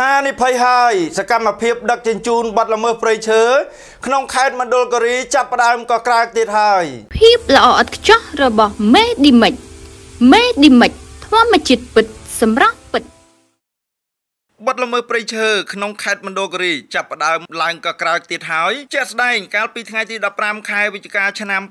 ហានិភ័យហើយសកម្មភាពដឹកជញ្ជូនបាត់ល្មើសព្រៃឈើក្នុងខេត្តមណ្ឌលគិរីចាប់ផ្ដើមក៏ក្រើកទៀតហើយភាពល្អឥតខ្ចោះរបស់មេឌីមិច មេឌីមិចធម្មជាតិពិតសម្រាប់បាត់ល្មើព្រៃឈើក្នុងខេត្តមណ្ឌលគិរីចាប់ផ្ដើមឡើងក៏ក្រើកទៀតហើយជាក់ស្ដែងកាលពីថ្ងៃទី15ខែវិច្ឆិកាឆ្នាំ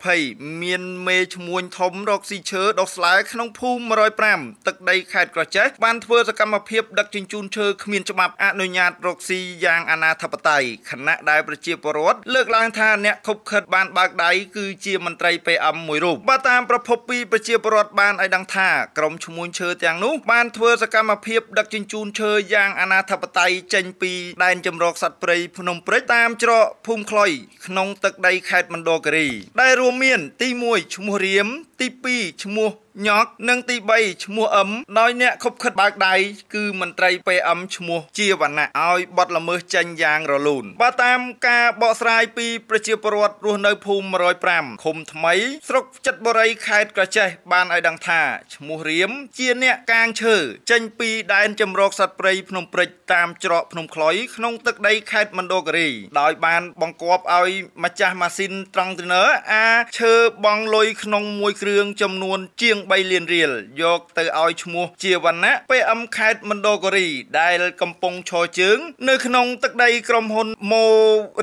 2020មានមេឈ្មួញធំរកស៊ីឈើដុះស្លែក្នុងភូមិ105ទឹកដីខេត្តក្រចេះបានធ្វើសកម្មភាពដឹកជញ្ជូនឈើគ្មានច្បាប់អនុញ្ញាតរកស៊ីយ៉ាងអនាធិបតេយ្យខណៈដែលប្រជាពលរដ្ឋលើកឡើងថាអ្នកខុបខិតបានបើកដៃគឺជាមន្ត្រី PM មួយរូបបើតាមប្រភពពីប្រជាពលរដ្ឋបានឲ្យដឹងថាក្រុមឈ្មួញឈើទាំងនោះបានធ្វើសកម្មភាពដឹកជញ្ជូនឈើយយ៉ាងអាណាធិបតេយ្យចេញពីដែនចម្រោកសត្វព្រៃភ្នំព្រិចតាមច្រកភូមិខ្លុយក្នុងទឹកដីខេត្តមណ្ឌលគិរី ដែលរួមមាន ទី1ឈ្មោះរៀមទី2ឈ្មោះញកនិងទី3ឈ្មោះអឹមដោយអ្នកខົບខិតបើកដៃគឺមន្ត្រី PM ឈ្មោះជាវណ្ណៈឲ្យបត់ល្មើសចេញយ៉ាងរលូនបើតាមការបកស្រាយពីប្រជាពលរដ្ឋរស់នៅភូមិ105ឃុំថ្មីស្រុកចិត្តបុរីខេត្តក្រចេះបានឲ្យដឹងថាឈ្មោះរៀមជាអ្នកកាងឈើចេញ ពី ដែនចម្រោកសត្វព្រៃភ្នំព្រិចតាមច្រកភ្នំខ្លុយក្នុងទឹកដីខេត្តមណ្ឌលគិរី ដោយបានបង្គាប់ឲ្យម្ចាស់ម៉ាស៊ីនត្រង់ទ្រីនើអាឈើបងលុយក្នុងមួយគ្រឿងចំនួនជាង3លានរៀលយកទៅឲ្យឈ្មោះ ជាវណ្ណៈ PM ខេត្តមណ្ឌលគិរី ដែលកំពុងឈរជើង នៅ ក្នុង ទឹកដីក្រុមហ៊ុនម៉ូ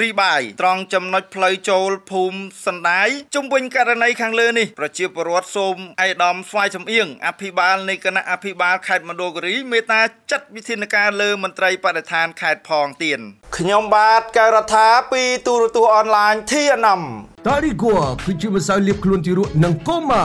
រីបាយត្រង់ចំណុចផ្លូវចូល ភូមិសណ្ដាយជុំវិញករណីខាងលើនេះប្រជាពលរដ្ឋសូមអៃដាមស្វាយសំអៀងអភិបាលនៃគណៈអភិបាលខេត្តមណ្ឌលគិរីមេត្តាចាត់វិធានការលើមន្ត្រីបរិស្ថានខេត្តផងទៀតខ្ញុំបាទកៅរដ្ឋាពីទូរទស្សន៍អនឡាញ TNM តារីគួគឺជាម្សៅលាបខ្លួនទីរក់និងកូម៉ា